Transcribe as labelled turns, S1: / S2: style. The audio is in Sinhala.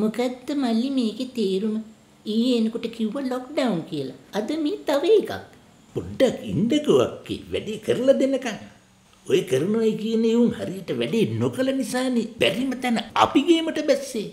S1: මොකද්ද මල්ලි මේකේ තේරුම? ඊයේ එනකොට කිව්ව ලොක්ඩවුන් කියලා. අද මේ තව
S2: එකක්. පොඩ්ඩක් ඉන්නකෝ අක්කේ. වැඩේ කරලා දෙන්නකන්. ඔය කරනවයි කියන උන් හරියට වැඩේ නොකල නිසානේ බැරිම තැන අපි ගේමට බැස්සේ.